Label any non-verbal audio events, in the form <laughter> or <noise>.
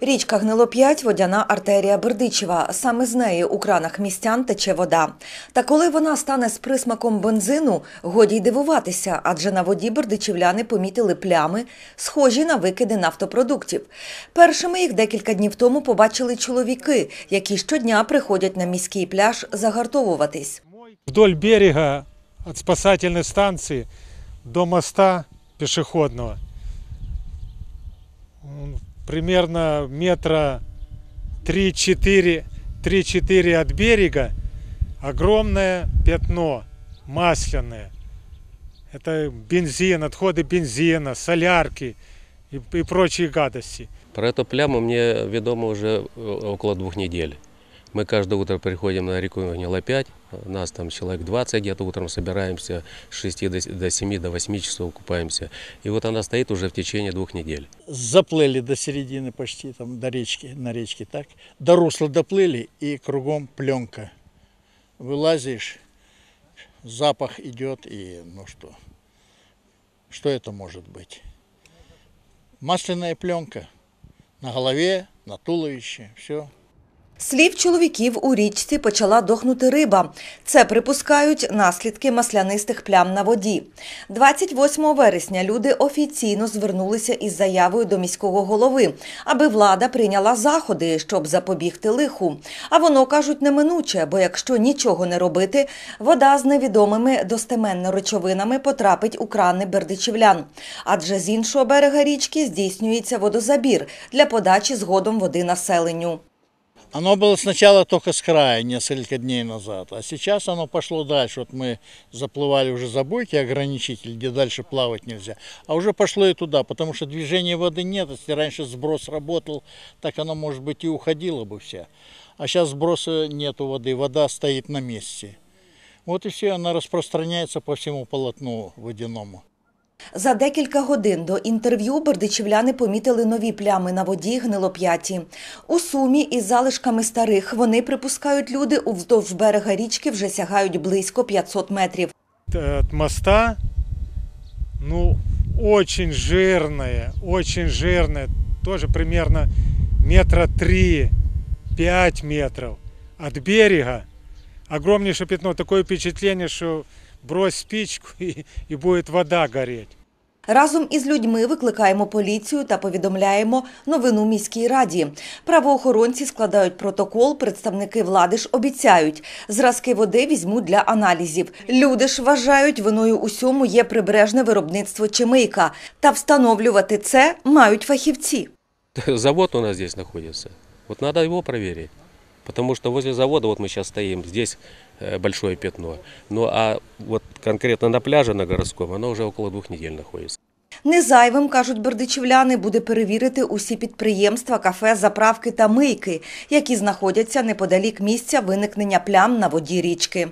Річка Гнило-5 – водяна артерія Бердичева. Саме з неї у кранах містян тече вода. Та коли вона стане з присмаком бензину, годі й дивуватися, адже на воді бердичівляни помітили плями, схожі на викиди нафтопродуктів. Першими їх декілька днів тому побачили чоловіки, які щодня приходять на міський пляж загартовуватись. Вдоль берега від спасательної станції до моста пішохідного – примерно метра 3-4 от берега огромное пятно масляное. Это бензин, отходы бензина, солярки и, и прочие гадости. Про эту пляму мне ведомо уже э, около двух недель. Мы каждое утро приходим на реку Гнила 5. Нас там человек 20 где-то утром собираемся, с 6 до 7, до 8 часов купаемся. И вот она стоит уже в течение двух недель. Заплыли до середины почти, там, до речки, на речке, так. До русла доплыли, и кругом пленка. Вылазишь, запах идет, и ну что, что это может быть? Масляная пленка на голове, на туловище, все. Слів чоловіків у річці почала дохнути риба. Це припускають наслідки маслянистих плям на воді. 28 вересня люди офіційно звернулися із заявою до міського голови, аби влада прийняла заходи, щоб запобігти лиху. А воно кажуть неминуче, бо якщо нічого не робити, вода з невідомими достеменно речовинами потрапить у крани бердичівлян. Адже з іншого берега річки здійснюється водозабір для подачі згодом води населенню. Оно было сначала только с края несколько дней назад, а сейчас оно пошло дальше. Вот мы заплывали уже за бойки ограничитель, где дальше плавать нельзя. А уже пошло и туда, потому что движения воды нет. Если раньше сброс работал, так оно, может быть, и уходило бы все. А сейчас сброса нету воды, вода стоит на месте. Вот и все, она распространяется по всему полотну водяному. За декілька годин до інтерв'ю бердичівляни помітили нові плями на воді гнилоп'яті. У сумі із залишками старих вони припускають люди уздовж берега річки вже сягають близько 500 метрів. Е, от моста ну, очень жирная, очень жирная, тоже примерно метра три, пять метрів від берега. огромніше пітно. такое впечатлення, що брось спічку і, <laughs> і буде вода горіти. Разом із людьми викликаємо поліцію та повідомляємо новину міській раді. Правоохоронці складають протокол. Представники влади ж обіцяють, зразки води візьмуть для аналізів. Люди ж вважають, виною усьому є прибережне виробництво Чимийка. Та встановлювати це мають фахівці. <laughs> Завод у нас тут знаходиться. От треба його перевірити. Потому что возле завода, вот мы сейчас стоим, здесь э, большое пятно. Ну а вот конкретно на пляже на городском оно уже около двух недель находится. Незайвим, кажуть бердичівляни, буде перевірити усі підприємства, кафе, заправки та мийки, які знаходяться неподалік місця виникнення плям на воді річки.